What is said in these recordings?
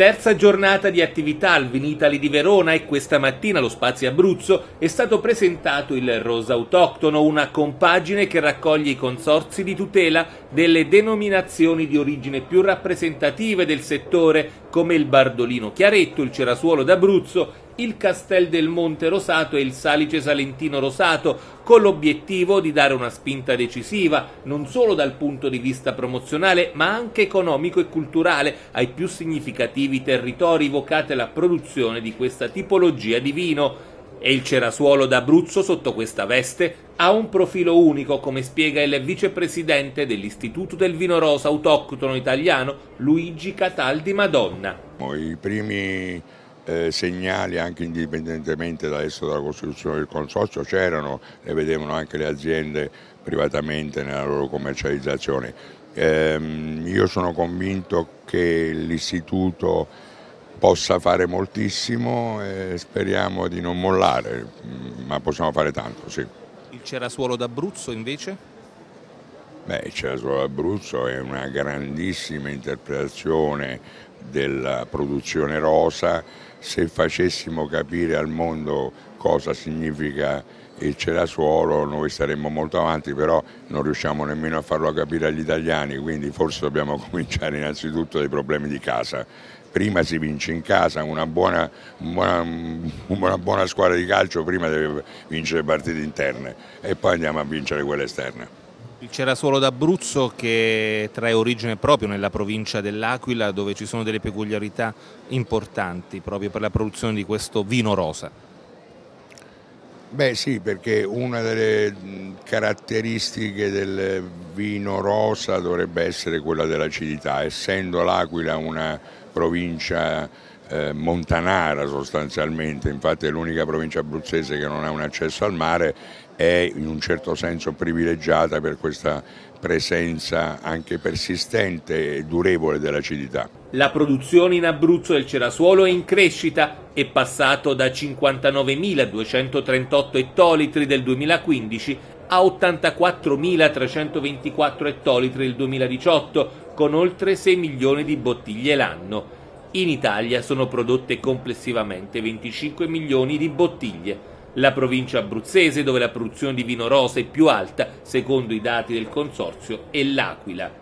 Terza giornata di attività al Vinitali di Verona e questa mattina allo Spazio Abruzzo è stato presentato il Rosa Autoctono, una compagine che raccoglie i consorzi di tutela delle denominazioni di origine più rappresentative del settore come il Bardolino Chiaretto, il Cerasuolo d'Abruzzo il Castel del Monte Rosato e il Salice Salentino Rosato, con l'obiettivo di dare una spinta decisiva, non solo dal punto di vista promozionale, ma anche economico e culturale, ai più significativi territori vocate alla produzione di questa tipologia di vino. E il cerasuolo d'Abruzzo sotto questa veste ha un profilo unico, come spiega il vicepresidente dell'Istituto del Vino Rosa autoctono italiano, Luigi Cataldi Madonna. I primi eh, segnali anche indipendentemente dall'esito della costituzione del consorzio c'erano e vedevano anche le aziende privatamente nella loro commercializzazione. Eh, io sono convinto che l'istituto possa fare moltissimo e speriamo di non mollare, mm, ma possiamo fare tanto, sì. Il Cerasuolo d'Abruzzo invece? Beh, il Cerasuolo d'Abruzzo è una grandissima interpretazione della produzione rosa se facessimo capire al mondo cosa significa il cerasuolo noi saremmo molto avanti, però non riusciamo nemmeno a farlo capire agli italiani, quindi forse dobbiamo cominciare innanzitutto dai problemi di casa. Prima si vince in casa, una buona, una, una buona squadra di calcio prima deve vincere partite interne e poi andiamo a vincere quelle esterne. Il cerasuolo d'Abruzzo che trae origine proprio nella provincia dell'Aquila dove ci sono delle peculiarità importanti proprio per la produzione di questo vino rosa. Beh sì, perché una delle caratteristiche del vino rosa dovrebbe essere quella dell'acidità, essendo l'Aquila una provincia eh, montanara sostanzialmente, infatti è l'unica provincia abruzzese che non ha un accesso al mare è in un certo senso privilegiata per questa presenza anche persistente e durevole dell'acidità. La produzione in Abruzzo del cerasuolo è in crescita, è passato da 59.238 ettolitri del 2015 a 84.324 ettolitri del 2018, con oltre 6 milioni di bottiglie l'anno. In Italia sono prodotte complessivamente 25 milioni di bottiglie la provincia abruzzese dove la produzione di vino rosa è più alta secondo i dati del consorzio è l'Aquila.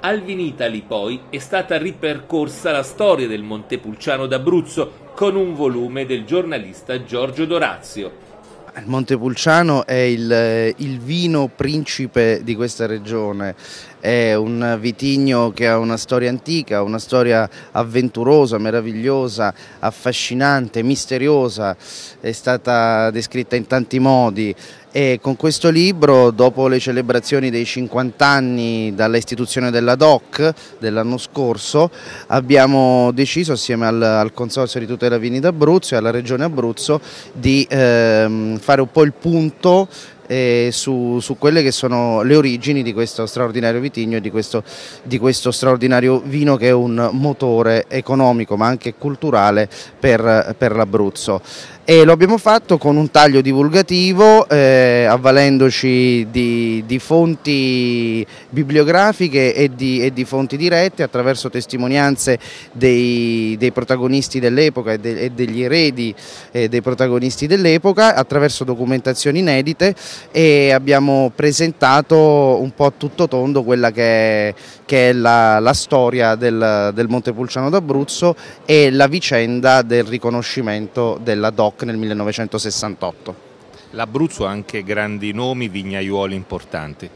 Al Vinitali poi è stata ripercorsa la storia del Montepulciano d'Abruzzo con un volume del giornalista Giorgio Dorazio. Il Montepulciano è il, eh, il vino principe di questa regione, è un vitigno che ha una storia antica, una storia avventurosa, meravigliosa, affascinante, misteriosa, è stata descritta in tanti modi e con questo libro, dopo le celebrazioni dei 50 anni dall'istituzione della DOC dell'anno scorso, abbiamo deciso assieme al, al Consorzio di tutela vini d'Abruzzo e alla Regione Abruzzo di ehm, fare un po' il punto eh, su, su, quelle che sono le origini di questo straordinario vitigno e di questo, di questo straordinario vino che è un motore economico ma anche culturale per, per l'Abruzzo e lo abbiamo fatto con un taglio divulgativo eh, avvalendoci di, di, fonti bibliografiche e di, e di, fonti dirette attraverso testimonianze dei, dei protagonisti dell'epoca e, de, e, degli eredi eh, dei protagonisti dell'epoca attraverso documentazioni inedite e abbiamo presentato un po' a tutto tondo quella che è, che è la, la, storia del, del Montepulciano d'Abruzzo e la vicenda del riconoscimento della DOC Koch nel 1968. L'Abruzzo ha anche grandi nomi, vignaiuoli importanti.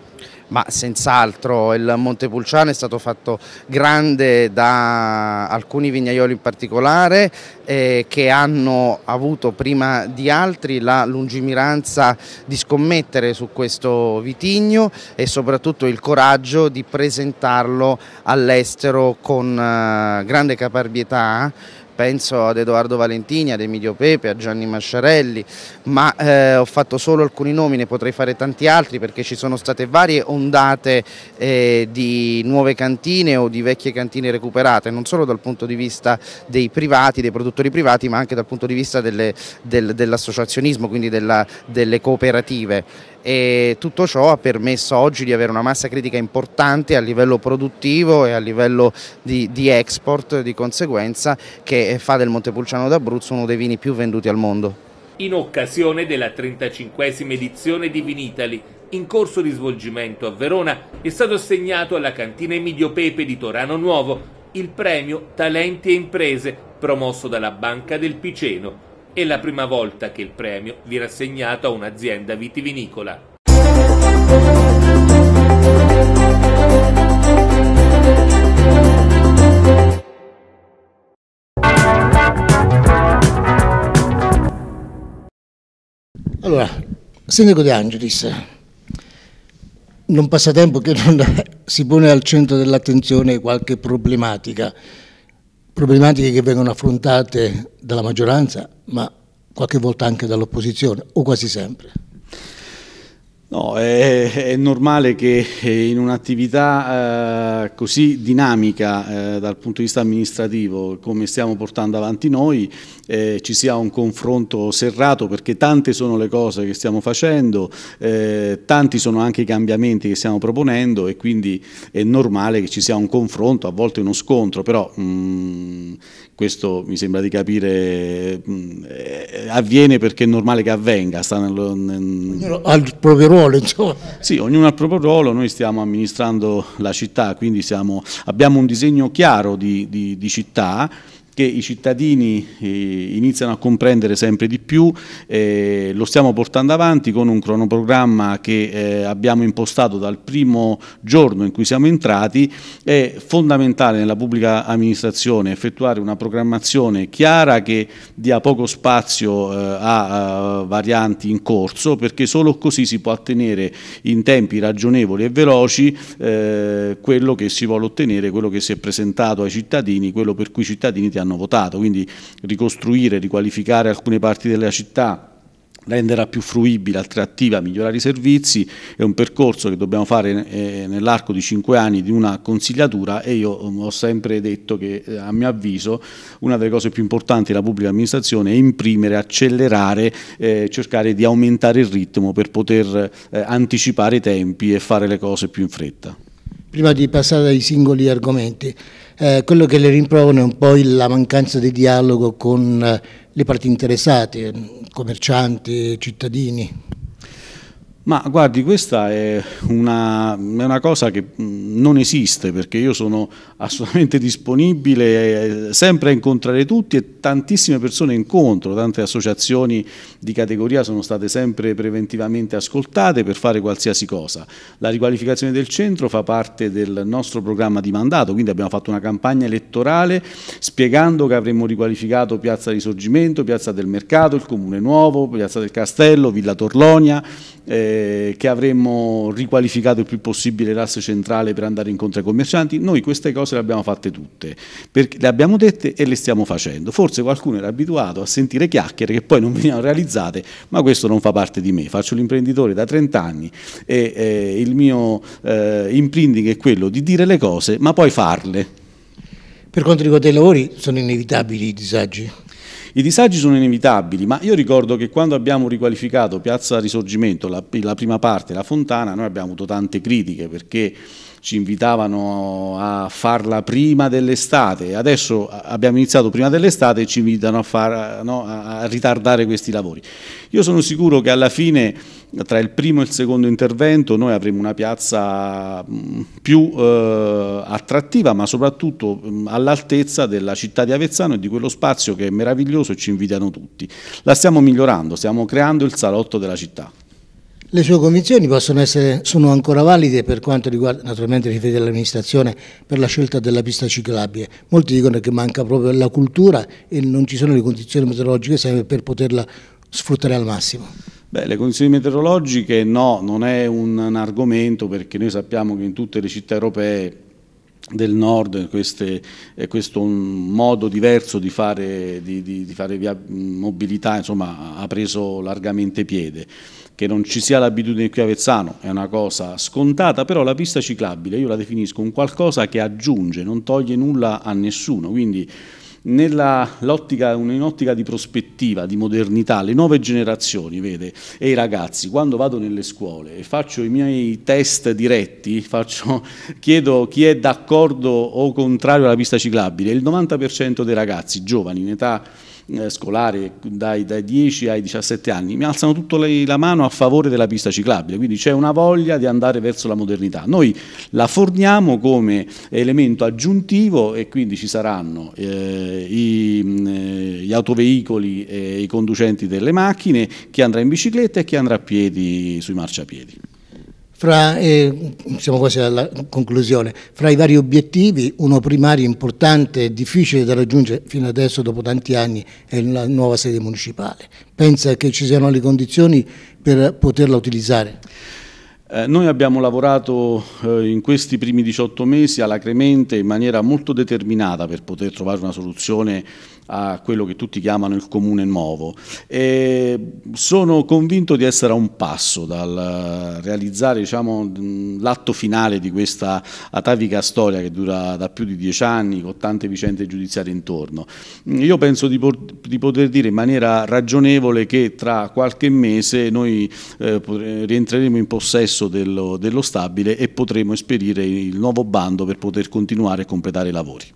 Ma senz'altro il Montepulciano è stato fatto grande da alcuni vignaioli in particolare eh, che hanno avuto prima di altri la lungimiranza di scommettere su questo vitigno e soprattutto il coraggio di presentarlo all'estero con eh, grande caparbietà penso ad Edoardo Valentini, ad Emilio Pepe, a Gianni Masciarelli, ma eh, ho fatto solo alcuni nomi, ne potrei fare tanti altri perché ci sono state varie ondate eh, di nuove cantine o di vecchie cantine recuperate, non solo dal punto di vista dei privati, dei produttori privati, ma anche dal punto di vista dell'associazionismo, del, dell quindi della, delle cooperative e tutto ciò ha permesso oggi di avere una massa critica importante a livello produttivo e a livello di, di export di conseguenza che fa del Montepulciano d'Abruzzo uno dei vini più venduti al mondo. In occasione della 35esima edizione di Vinitali, in corso di svolgimento a Verona, è stato assegnato alla cantina Emidio Pepe di Torano Nuovo il premio Talenti e Imprese, promosso dalla Banca del Piceno. È la prima volta che il premio viene assegnato a un'azienda vitivinicola. Allora, Sindaco De Angelis, non passa tempo che non si pone al centro dell'attenzione qualche problematica problematiche che vengono affrontate dalla maggioranza, ma qualche volta anche dall'opposizione, o quasi sempre. No, è, è, normale che in un'attività eh, così dinamica eh, dal punto di vista amministrativo come stiamo portando avanti noi eh, ci sia un confronto serrato perché tante sono le cose che stiamo facendo, tanti sono anche i cambiamenti che stiamo proponendo e quindi è normale che ci sia un confronto, a volte uno scontro, però mh, mm, questo mi sembra di capire mm, eh, avviene perché è normale che avvenga. Sta nel, Ognuno ha il proprio ruolo, insomma. Sì, ognuno ha il proprio ruolo, noi stiamo amministrando la città, quindi siamo, abbiamo un disegno chiaro di, di, di città che i cittadini eh, iniziano a comprendere sempre di più, eh, lo stiamo portando avanti con un cronoprogramma che eh, abbiamo impostato dal primo giorno in cui siamo entrati, è fondamentale nella pubblica amministrazione effettuare una programmazione chiara che dia poco spazio eh, a, a varianti in corso perché solo così si può ottenere in tempi ragionevoli e veloci eh, quello che si vuole ottenere, quello che si è presentato ai cittadini, quello per cui i cittadini ti hanno hanno votato, quindi ricostruire, riqualificare alcune parti della città, renderla più fruibile, attrattiva, migliorare i servizi, è un percorso che dobbiamo fare eh, nell'arco di cinque anni di una consigliatura e io mm, ho sempre detto che eh, a mio avviso una delle cose più importanti della pubblica amministrazione è imprimere, accelerare, eh, cercare di aumentare il ritmo per poter eh, anticipare i tempi e fare le cose più in fretta. Prima di passare ai singoli argomenti, eh, quello che le rimprovano è un po' la mancanza di dialogo con eh, le parti interessate, mm, commercianti, cittadini. Ma guardi, questa è una, è una, cosa che mm, non esiste perché io sono assolutamente disponibile eh, sempre a incontrare tutti e tantissime persone incontro, tante associazioni di categoria sono state sempre preventivamente ascoltate per fare qualsiasi cosa. La riqualificazione del centro fa parte del nostro programma di mandato, quindi abbiamo fatto una campagna elettorale spiegando che avremmo riqualificato Piazza Risorgimento, Piazza del Mercato, il Comune Nuovo, Piazza del Castello, Villa Torlonia. Eh, eh, che avremmo riqualificato il più possibile l'asse centrale per andare incontro ai commercianti, noi queste cose le abbiamo fatte tutte, le abbiamo dette e le stiamo facendo. Forse qualcuno era abituato a sentire chiacchiere che poi non venivano realizzate, ma questo non fa parte di me, faccio l'imprenditore da 30 anni e eh, il mio eh, imprinting è quello di dire le cose ma poi farle. Per quanto riguarda i lavori sono inevitabili i disagi? I disagi sono inevitabili, ma io ricordo che quando abbiamo riqualificato Piazza Risorgimento, la, la prima parte, la Fontana, noi abbiamo avuto tante critiche perché ci invitavano a farla prima dell'estate, adesso abbiamo iniziato prima dell'estate e ci invitano a, far, no, a ritardare questi lavori. Io sono sicuro che alla fine tra il primo e il secondo intervento noi avremo una piazza mm, più eh, attrattiva ma soprattutto mm, all'altezza della città di Avezzano e di quello spazio che è meraviglioso e ci invitano tutti. La stiamo migliorando, stiamo creando il salotto della città. Le sue convinzioni essere, sono ancora valide per quanto riguarda, naturalmente riflette all'amministrazione, per la scelta della pista ciclabile. Molti dicono che manca proprio la cultura e non ci sono le condizioni meteorologiche sempre per poterla sfruttare al massimo. Beh, le condizioni meteorologiche no, non è un, un argomento perché noi sappiamo che in tutte le città europee del nord, queste, questo modo diverso di fare, di, di, di fare mobilità insomma, ha preso largamente piede che non ci sia l'abitudine qui a Vezzano è una cosa scontata, però la pista ciclabile io la definisco un qualcosa che aggiunge, non toglie nulla a nessuno, quindi in ottica di prospettiva, di modernità, le nuove generazioni, vede, e i ragazzi, quando vado nelle scuole e faccio i miei test diretti, faccio, chiedo chi è d'accordo o contrario alla pista ciclabile, il 90% dei ragazzi giovani in età eh, scolari dai, dai, 10 ai 17 anni, mi alzano tutto le, la mano a favore della pista ciclabile, quindi c'è una voglia di andare verso la modernità. Noi la forniamo come elemento aggiuntivo e quindi ci saranno eh, i, eh, gli autoveicoli e i conducenti delle macchine, chi andrà in bicicletta e chi andrà a piedi sui marciapiedi. Fra, eh, siamo quasi alla conclusione, fra i vari obiettivi, uno primario importante e difficile da raggiungere fino adesso dopo tanti anni è la nuova sede municipale. Pensa che ci siano le condizioni per poterla utilizzare? Eh, noi abbiamo lavorato eh, in questi primi 18 mesi alacremente Cremente in maniera molto determinata per poter trovare una soluzione a quello che tutti chiamano il comune nuovo. E sono convinto di essere a un passo dal eh, realizzare diciamo, l'atto finale di questa atavica storia che dura da più di dieci anni con tante vicende giudiziarie intorno. Io penso di, di poter dire in maniera ragionevole che tra qualche mese noi eh, rientreremo in possesso dello, dello stabile e potremo esperire il nuovo bando per poter continuare a completare i lavori.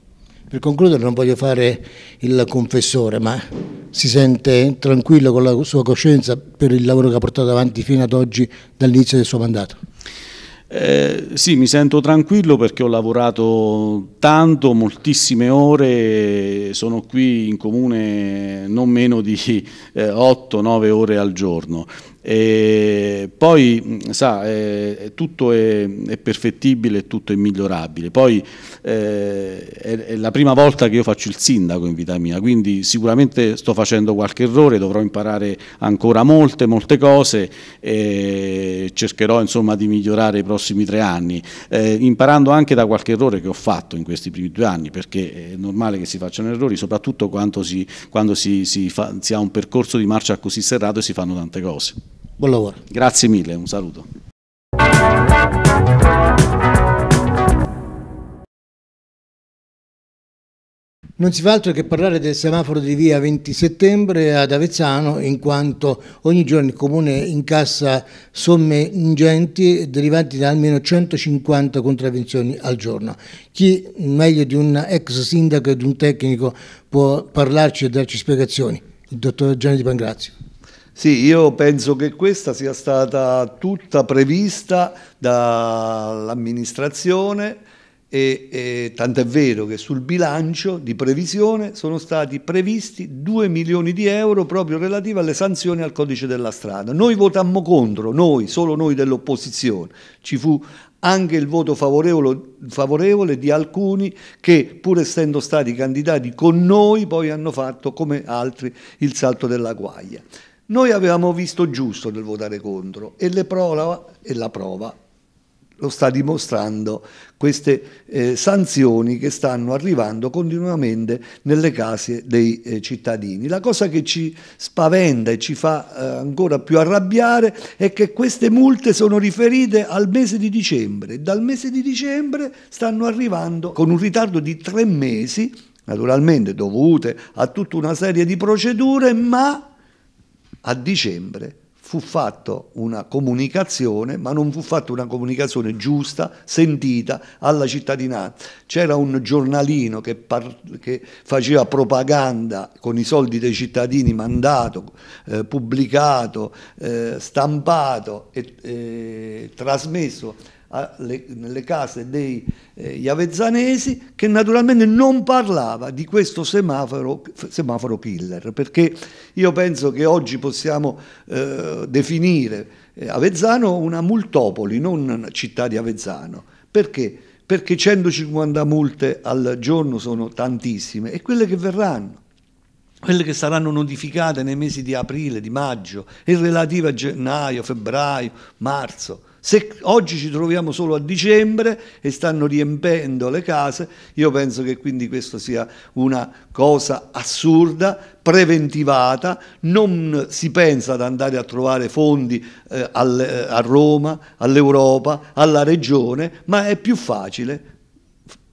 Per concludere non voglio fare il confessore, ma si sente tranquillo con la sua coscienza per il lavoro che ha portato avanti fino ad oggi dall'inizio del suo mandato? Eh, sì, mi sento tranquillo perché ho lavorato tanto, moltissime ore, sono qui in comune non meno di eh, 8-9 ore al giorno. E poi sa, è, eh, tutto è, è, perfettibile, tutto è migliorabile. Poi eh, è, è, la prima volta che io faccio il sindaco in vita mia, quindi sicuramente sto facendo qualche errore, dovrò imparare ancora molte, molte cose e cercherò insomma, di migliorare i prossimi tre anni, eh, imparando anche da qualche errore che ho fatto in questi primi due anni, perché è normale che si facciano errori, soprattutto quando si, quando si, si, fa, si ha un percorso di marcia così serrato e si fanno tante cose. Buon lavoro. Grazie mille, un saluto. Non si fa altro che parlare del semaforo di via 20 settembre ad Avezzano, in quanto ogni giorno il comune incassa somme ingenti derivanti da almeno 150 contravvenzioni al giorno. Chi meglio di un ex sindaco e di un tecnico può parlarci e darci spiegazioni? Il dottor Gianni Di Pangrazio. Sì, io penso che questa sia stata tutta prevista dall'amministrazione e, e tant'è vero che sul bilancio di previsione sono stati previsti 2 milioni di euro proprio relativi alle sanzioni al codice della strada. Noi votammo contro, noi, solo noi dell'opposizione. Ci fu anche il voto favorevole, favorevole, di alcuni che, pur essendo stati candidati con noi, poi hanno fatto come altri il salto della guaglia. Noi avevamo visto giusto nel votare contro e, prova, e la prova lo sta dimostrando queste eh, sanzioni che stanno arrivando continuamente nelle case dei eh, cittadini. La cosa che ci spaventa e ci fa eh, ancora più arrabbiare è che queste multe sono riferite al mese di dicembre e dal mese di dicembre stanno arrivando con un ritardo di tre mesi, naturalmente dovute a tutta una serie di procedure, ma a dicembre fu fatta una comunicazione, ma non fu fatta una comunicazione giusta, sentita alla cittadinanza. C'era un giornalino che, par- che, faceva propaganda con i soldi dei cittadini, mandato, eh, pubblicato, eh, stampato e eh, trasmesso alle, nelle case dei eh, Iavezzanesi che naturalmente non parlava di questo semaforo, semaforo killer, perché io penso che oggi possiamo eh, definire eh, Avezzano una multopoli, non una città di Avezzano. Perché? Perché 150 multe al giorno sono tantissime e quelle che verranno quelle che saranno notificate nei mesi di aprile, di maggio e relative a gennaio, febbraio, marzo. Se oggi ci troviamo solo a dicembre e stanno riempendo le case, io penso che quindi questa sia una cosa assurda, preventivata, non si pensa ad andare a trovare fondi eh, al, eh, a Roma, all'Europa, alla regione, ma è più facile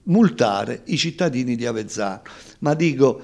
multare i cittadini di Avezzano. Ma dico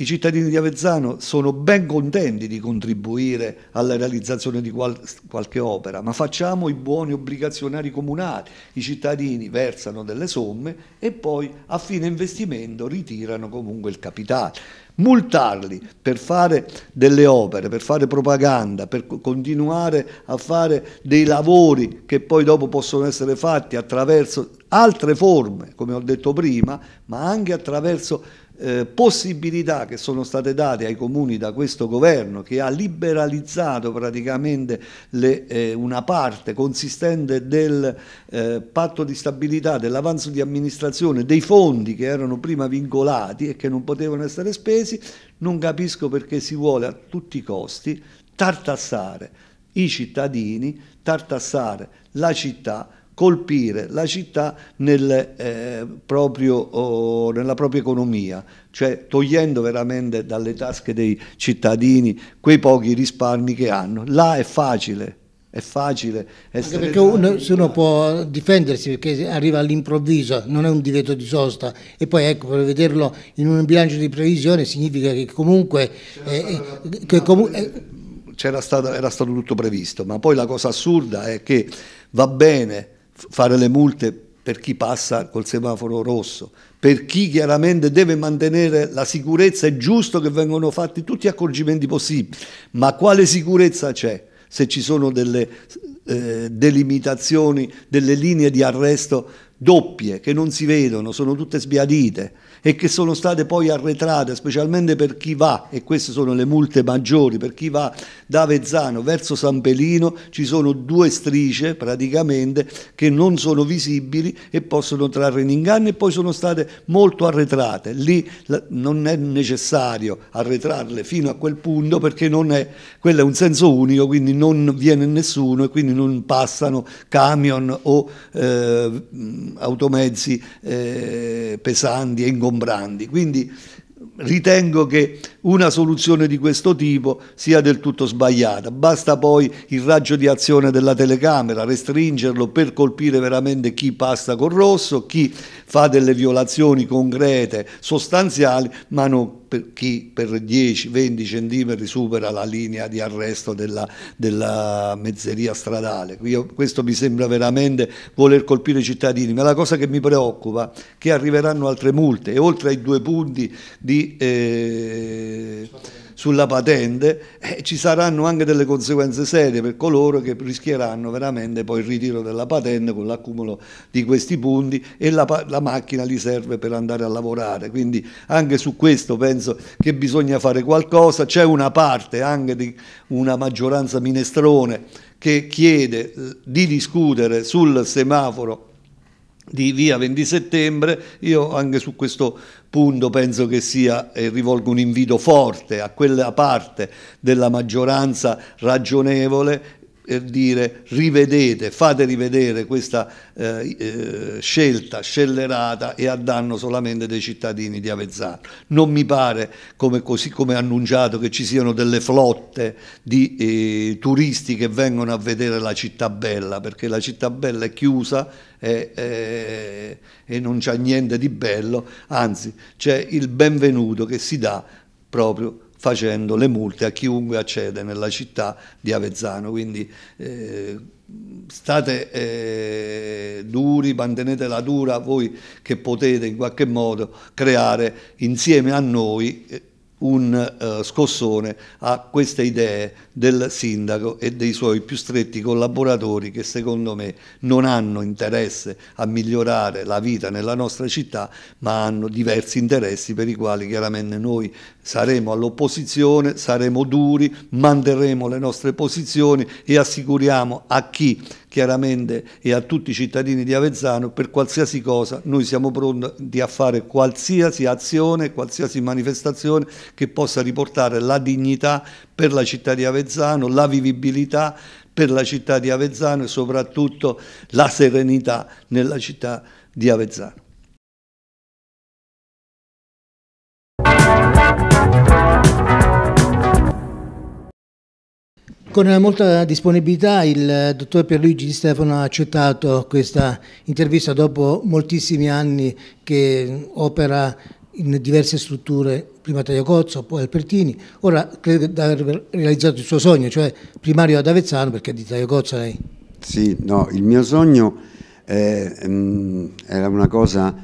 i cittadini di Avezzano sono ben contenti di contribuire alla realizzazione di qual qualche opera, ma facciamo i buoni obbligazionari comunali. I cittadini versano delle somme e poi a fine investimento ritirano comunque il capitale. Multarli per fare delle opere, per fare propaganda, per continuare a fare dei lavori che poi dopo possono essere fatti attraverso altre forme, come ho detto prima, ma anche attraverso eh, possibilità che sono state date ai comuni da questo governo che ha liberalizzato praticamente le, eh, una parte consistente del eh, patto di stabilità, dell'avanzo di amministrazione, dei fondi che erano prima vincolati e che non potevano essere spesi, non capisco perché si vuole a tutti i costi tartassare i cittadini, tartassare la città colpire la città nel, eh, proprio, oh, nella propria economia, cioè togliendo veramente dalle tasche dei cittadini quei pochi risparmi che hanno. Là è facile, è facile essere Anche perché uno, se uno può difendersi perché arriva all'improvviso non è un divieto di sosta e poi ecco prevederlo in un bilancio di previsione significa che comunque, eh, stato, eh, eh, era stato tutto previsto ma poi la cosa assurda è che va bene fare le multe per chi passa col semaforo rosso, per chi chiaramente deve mantenere la sicurezza, è giusto che vengano fatti tutti gli accorgimenti possibili, ma quale sicurezza c'è se ci sono delle eh, delimitazioni, delle linee di arresto doppie che non si vedono, sono tutte sbiadite? e che sono state poi arretrate, specialmente per chi va, e queste sono le multe maggiori, per chi va da Avezzano verso San Pelino ci sono due strisce praticamente che non sono visibili e possono trarre in inganno e poi sono state molto arretrate. Lì non è necessario arretrarle fino a quel punto perché non è, quello è un senso unico, quindi non viene nessuno e quindi non passano camion o eh, automezzi eh, pesanti e ingombranti Combrandi. Quindi ritengo che una soluzione di questo tipo sia del tutto sbagliata. Basta poi il raggio di azione della telecamera, restringerlo per colpire veramente chi passa col rosso, chi fa delle violazioni concrete, sostanziali, ma non per chi per 10-20 centimetri supera la linea di arresto della, della mezzeria stradale. Io, questo mi sembra veramente voler colpire i cittadini, ma la cosa che mi preoccupa è che arriveranno altre multe e oltre ai due punti di... Eh, sulla patente, eh, ci saranno anche delle conseguenze serie per coloro che rischieranno veramente poi il ritiro della patente con l'accumulo di questi punti e la, la macchina gli serve per andare a lavorare. Quindi anche su questo penso che bisogna fare qualcosa. C'è una parte anche di una maggioranza minestrone che chiede eh, di discutere sul semaforo di via 20 settembre, io anche su questo punto penso che sia, e rivolgo un invito forte a quella parte della maggioranza ragionevole per dire rivedete, fate rivedere questa eh, eh, scelta scellerata e a danno solamente dei cittadini di Avezzano. Non mi pare, come, così come annunciato, che ci siano delle flotte di eh, turisti che vengono a vedere la città bella, perché la città bella è chiusa e, e, e non c'è niente di bello, anzi c'è il benvenuto che si dà proprio facendo le multe a chiunque accede nella città di Avezzano. Quindi eh, state eh, duri, mantenete la dura voi che potete in qualche modo creare insieme a noi. Eh, un uh, scossone a queste idee del sindaco e dei suoi più stretti collaboratori che secondo me non hanno interesse a migliorare la vita nella nostra città ma hanno diversi interessi per i quali chiaramente noi saremo all'opposizione, saremo duri, manterremo le nostre posizioni e assicuriamo a chi chiaramente e a tutti i cittadini di Avezzano per qualsiasi cosa, noi siamo pronti a fare qualsiasi azione, qualsiasi manifestazione che possa riportare la dignità per la città di Avezzano, la vivibilità per la città di Avezzano e soprattutto la serenità nella città di Avezzano. Con molta disponibilità il eh, dottor Pierluigi Di Stefano ha accettato questa intervista dopo moltissimi anni che opera in diverse strutture, prima Taio Cozzo, poi Alpertini, ora credo di aver realizzato il suo sogno, cioè primario ad Avezzano perché è di Taio Cozzo lei. Sì, no, il mio sogno è, mh, mm, era una cosa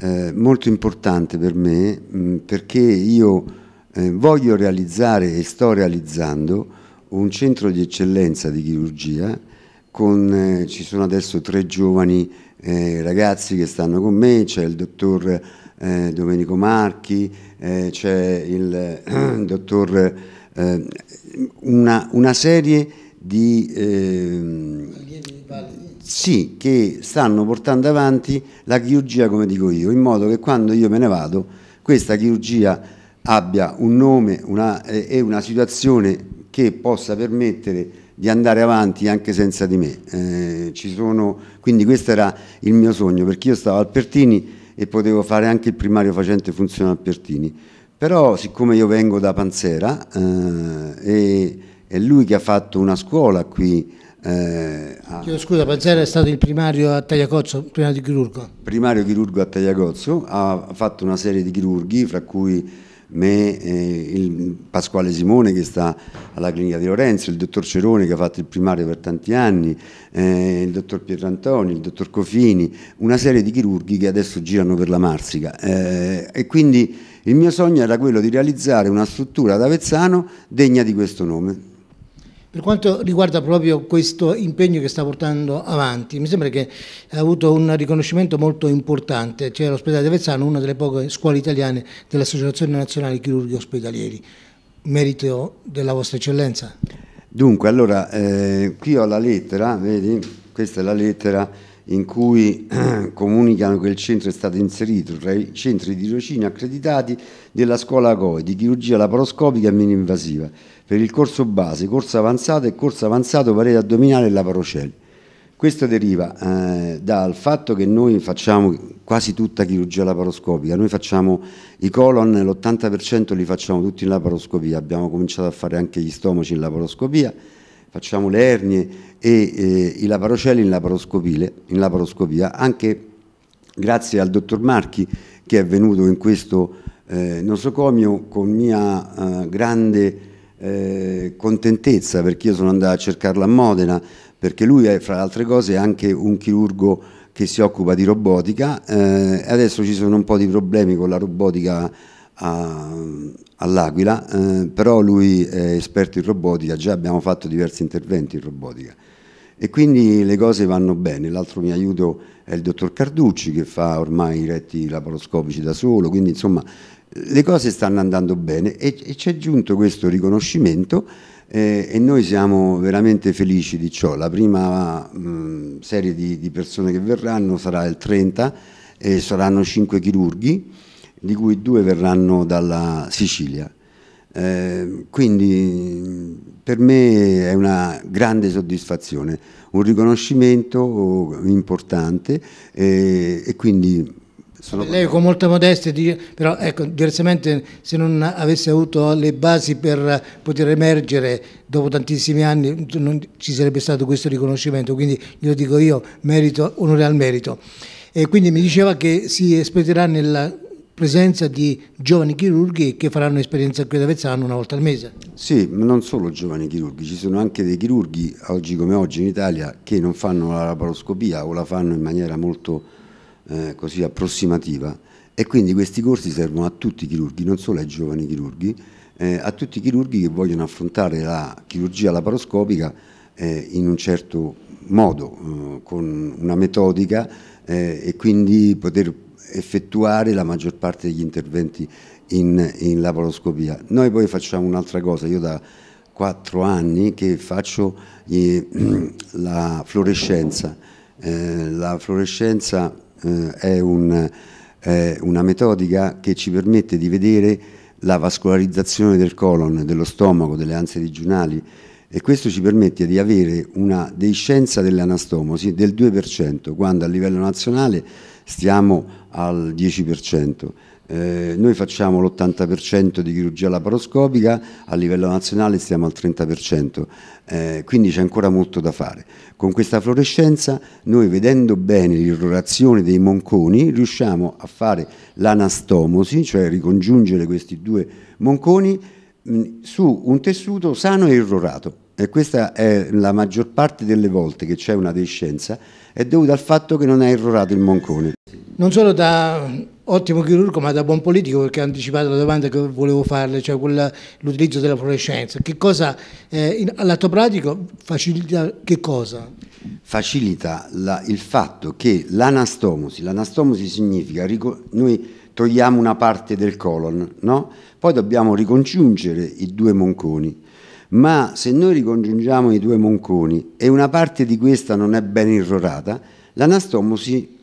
eh, molto importante per me mh, mm, perché io eh, voglio realizzare e sto realizzando un centro di eccellenza di chirurgia, con, eh, ci sono adesso tre giovani eh, ragazzi che stanno con me, c'è il dottor eh, Domenico Marchi, eh, c'è il dottor, eh, una, una, serie di... Ehm, sì, che stanno portando avanti la chirurgia come dico io, in modo che quando io me ne vado questa chirurgia abbia un nome una, e una situazione che possa permettere di andare avanti anche senza di me. Eh, sono, quindi questo era il mio sogno, perché io stavo al Pertini e potevo fare anche il primario facente funzione al Pertini. Però siccome io vengo da Panzera, eh, è lui che ha fatto una scuola qui eh, Chiedo scusa, Panzera è stato il primario a Tagliacozzo, primario chirurgo. Primario chirurgo a Tagliacozzo, ha fatto una serie di chirurghi, fra cui me, eh, il Pasquale Simone che sta alla clinica di Lorenzo, il dottor Cerone che ha fatto il primario per tanti anni, eh, il dottor Pierantoni, il dottor Cofini, una serie di chirurghi che adesso girano per la Marsica. Eh, e quindi il mio sogno era quello di realizzare una struttura ad Avezzano degna di questo nome. Per quanto riguarda proprio questo impegno che sta portando avanti, mi sembra che ha avuto un riconoscimento molto importante, c'è cioè l'ospedale di Avezzano, una delle poche scuole italiane dell'Associazione Nazionale Chirurghi Ospedalieri, merito della vostra eccellenza. Dunque, allora, eh, qui ho la lettera, vedi, questa è la lettera in cui eh, comunicano che il centro è stato inserito tra i centri di tirocinio accreditati della scuola COI di chirurgia laparoscopica e meno invasiva per il corso base, corso avanzato e corso avanzato parete addominale e laparoscele. Questo deriva eh, dal fatto che noi facciamo quasi tutta chirurgia laparoscopica, noi facciamo i colon, l'80% li facciamo tutti in laparoscopia, abbiamo cominciato a fare anche gli stomaci in laparoscopia, facciamo le ernie e eh, i laparocelli in, in laparoscopia, anche grazie al dottor Marchi che è venuto in questo eh, nosocomio con mia eh, grande eh, contentezza perché io sono andato a cercarlo a Modena perché lui è fra le altre cose anche un chirurgo che si occupa di robotica eh, adesso ci sono un po' di problemi con la robotica all'Aquila eh, però lui è esperto in robotica già abbiamo fatto diversi interventi in robotica e quindi le cose vanno bene l'altro mio aiuto è il dottor Carducci che fa ormai i retti laparoscopici da solo quindi insomma le cose stanno andando bene e, e è giunto questo riconoscimento eh, e noi siamo veramente felici di ciò. La prima mh, mm, serie di, di, persone che verranno sarà il 30 e saranno 5 chirurghi, di cui due verranno dalla Sicilia. Eh, quindi per me è una grande soddisfazione, un riconoscimento importante eh, e quindi sono... Lei con molta modestia, però ecco, diversamente se non avesse avuto le basi per poter emergere dopo tantissimi anni non ci sarebbe stato questo riconoscimento, quindi glielo dico io, merito, onore al merito. E quindi mi diceva che si espliterà nella presenza di giovani chirurghi che faranno esperienza qui ad Avezzano una volta al mese. Sì, ma non solo giovani chirurghi, ci sono anche dei chirurghi, oggi come oggi in Italia, che non fanno la laparoscopia o la fanno in maniera molto eh, così approssimativa e quindi questi corsi servono a tutti i chirurghi, non solo ai giovani chirurghi, eh, a tutti i chirurghi che vogliono affrontare la chirurgia laparoscopica eh, in un certo modo, eh, con una metodica eh, e quindi poter effettuare la maggior parte degli interventi in, in laparoscopia. Noi poi facciamo un'altra cosa, io da quattro anni che faccio eh, la fluorescenza. Eh, la fluorescenza eh, è, un, è una metodica che ci permette di vedere la vascolarizzazione del colon, dello stomaco, delle ansie digiunali e questo ci permette di avere una deiscenza dell'anastomosi del 2%, quando a livello nazionale stiamo al 10%. Eh, noi facciamo l'80% di chirurgia laparoscopica, a livello nazionale stiamo al 30%, eh, quindi c'è ancora molto da fare. Con questa fluorescenza noi vedendo bene l'irrorazione dei monconi riusciamo a fare l'anastomosi, cioè ricongiungere questi due monconi mh, mm, su un tessuto sano e irrorato. E questa è la maggior parte delle volte che c'è una deiscenza, è dovuta al fatto che non è irrorato il moncone non solo da ottimo chirurgo ma da buon politico perché ha anticipato la domanda che volevo farle, cioè l'utilizzo della fluorescenza. Che cosa eh, all'atto pratico facilita che cosa? Facilita la, il fatto che l'anastomosi, l'anastomosi significa noi togliamo una parte del colon, no? poi dobbiamo ricongiungere i due monconi. Ma se noi ricongiungiamo i due monconi e una parte di questa non è ben irrorata, l'anastomosi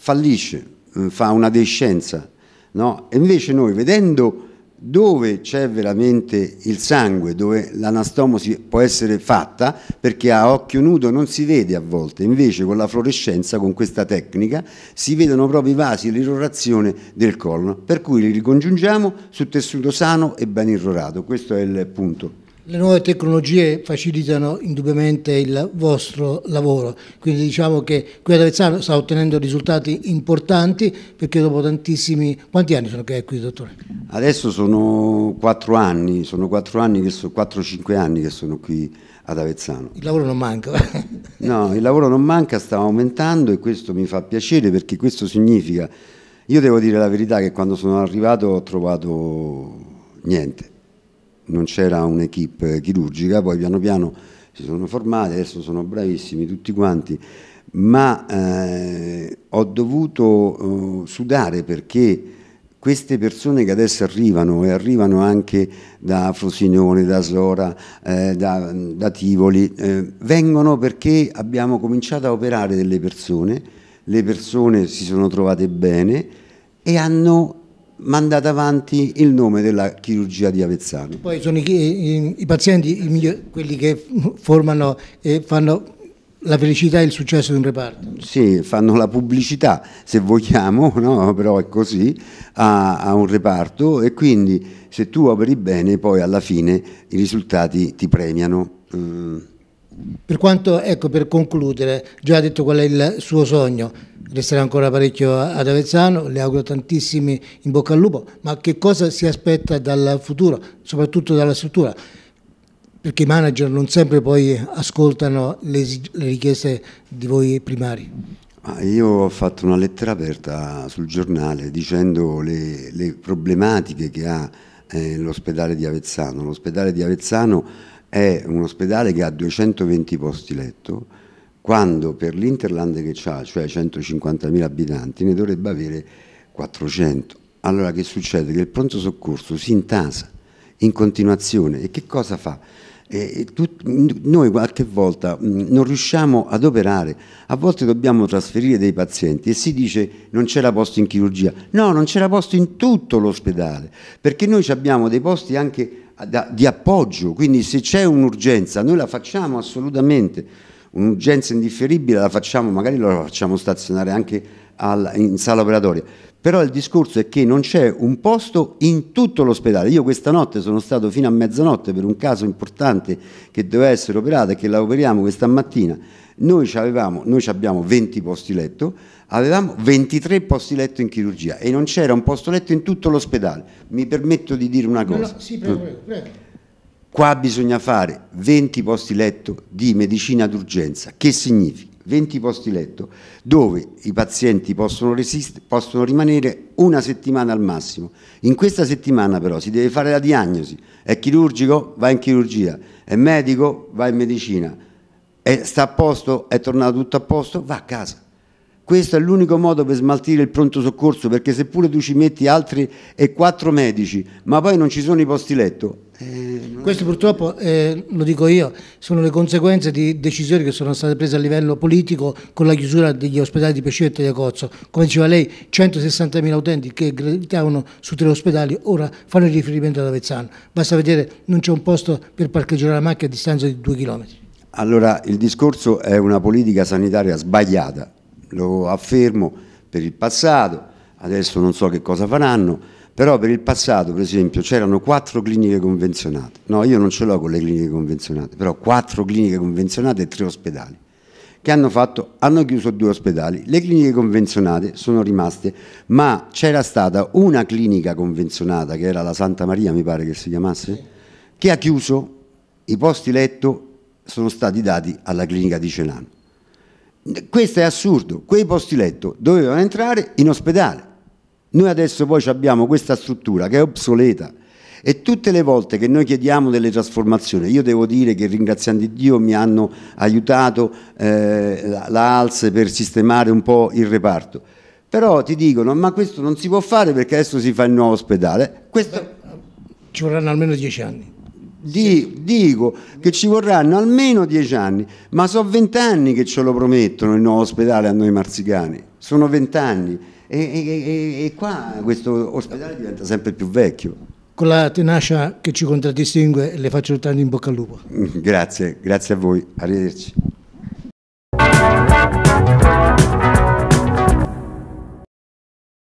fallisce, eh, fa una descenza. No? E invece noi vedendo dove c'è veramente il sangue, dove l'anastomosi può essere fatta, perché a occhio nudo non si vede a volte, invece con la fluorescenza, con questa tecnica, si vedono proprio i vasi e l'irrorazione del colon, per cui li ricongiungiamo su tessuto sano e ben irrorato, questo è il punto. Le nuove tecnologie facilitano indubbiamente il vostro lavoro, quindi diciamo che qui ad Avezzano sta ottenendo risultati importanti perché dopo tantissimi... Quanti anni sono che è qui, dottore? Adesso sono 4 anni, sono 4 anni che sono 4-5 anni che sono qui ad Avezzano. Il lavoro non manca. no, il lavoro non manca, sta aumentando e questo mi fa piacere perché questo significa... Io devo dire la verità che quando sono arrivato ho trovato niente non c'era un'equipe chirurgica, poi piano piano si sono formati, adesso sono bravissimi tutti quanti, ma eh, ho dovuto eh, sudare perché queste persone che adesso arrivano e arrivano anche da Frosinone, da Sora, eh, da, da, Tivoli, eh, vengono perché abbiamo cominciato a operare delle persone, le persone si sono trovate bene e hanno mandato avanti il nome della chirurgia di Avezzano. Poi sono i, i pazienti i migliori, quelli che formano e fanno la felicità e il successo di un reparto. Sì, fanno la pubblicità, se vogliamo, no? però è così, a, a, un reparto e quindi se tu operi bene poi alla fine i risultati ti premiano. Mm. Per quanto, ecco, per concludere, già ha detto qual è il suo sogno, resterà ancora parecchio ad Avezzano, le auguro tantissimi in bocca al lupo, ma che cosa si aspetta dal futuro, soprattutto dalla struttura? Perché i manager non sempre poi ascoltano le, le richieste di voi primari. Ah, io ho fatto una lettera aperta sul giornale dicendo le, le problematiche che ha eh, l'ospedale di Avezzano. L'ospedale di Avezzano è un ospedale che ha 220 posti letto, quando per l'Interland che ha, cioè 150.000 abitanti, ne dovrebbe avere 400. Allora che succede? Che il pronto soccorso si intasa in continuazione e che cosa fa? E noi qualche volta mm, non riusciamo ad operare, a volte dobbiamo trasferire dei pazienti e si dice non c'era posto in chirurgia, no non c'era posto in tutto l'ospedale, perché noi abbiamo dei posti anche di appoggio, quindi se c'è un'urgenza noi la facciamo assolutamente, un'urgenza indifferibile la facciamo, magari la facciamo stazionare anche alla, in sala operatoria, però il discorso è che non c'è un posto in tutto l'ospedale, io questa notte sono stato fino a mezzanotte per un caso importante che doveva essere operato e che la operiamo questa mattina, noi, noi abbiamo 20 posti letto, avevamo 23 posti letto in chirurgia e non c'era un posto letto in tutto l'ospedale. Mi permetto di dire una cosa. No, sì, mm. prego, prego. Qua bisogna fare 20 posti letto di medicina d'urgenza. Che significa? 20 posti letto dove i pazienti possono, resist- possono rimanere una settimana al massimo. In questa settimana però si deve fare la diagnosi. È chirurgico? Va in chirurgia. È medico? Va in medicina. È, sta a posto? È tornato tutto a posto? Va a casa questo è l'unico modo per smaltire il pronto soccorso, perché seppure tu ci metti altri e quattro medici, ma poi non ci sono i posti letto. Eh, Questo purtroppo, eh, lo dico io, sono le conseguenze di decisioni che sono state prese a livello politico con la chiusura degli ospedali di Pescetto e Tagliacozzo. Come diceva lei, 160.000 utenti che gravitavano su tre ospedali ora fanno il riferimento ad Avezzano. Basta vedere, non c'è un posto per parcheggiare la macchina a distanza di due chilometri. Allora, il discorso è una politica sanitaria sbagliata lo affermo, per il passato, adesso non so che cosa faranno, però per il passato per esempio c'erano quattro cliniche convenzionate, no io non ce l'ho con le cliniche convenzionate, però quattro cliniche convenzionate e tre ospedali, che hanno, fatto, hanno chiuso due ospedali, le cliniche convenzionate sono rimaste, ma c'era stata una clinica convenzionata che era la Santa Maria mi pare che si chiamasse, che ha chiuso, i posti letto sono stati dati alla clinica di Cenano questo è assurdo, quei posti letto dovevano entrare in ospedale. Noi adesso poi abbiamo questa struttura che è obsoleta e tutte le volte che noi chiediamo delle trasformazioni, io devo dire che ringraziando Dio mi hanno aiutato eh, la, la ALS per sistemare un po' il reparto, però ti dicono ma questo non si può fare perché adesso si fa il nuovo ospedale. Questo... Ci vorranno almeno dieci anni. Di, dico che ci vorranno almeno dieci anni, ma sono vent'anni che ce lo promettono il nuovo ospedale a noi marsicani, sono vent'anni e, e, e qua questo ospedale diventa sempre più vecchio. Con la tenacia che ci contraddistingue le faccio tanto in bocca al lupo. Grazie, grazie a voi, arrivederci.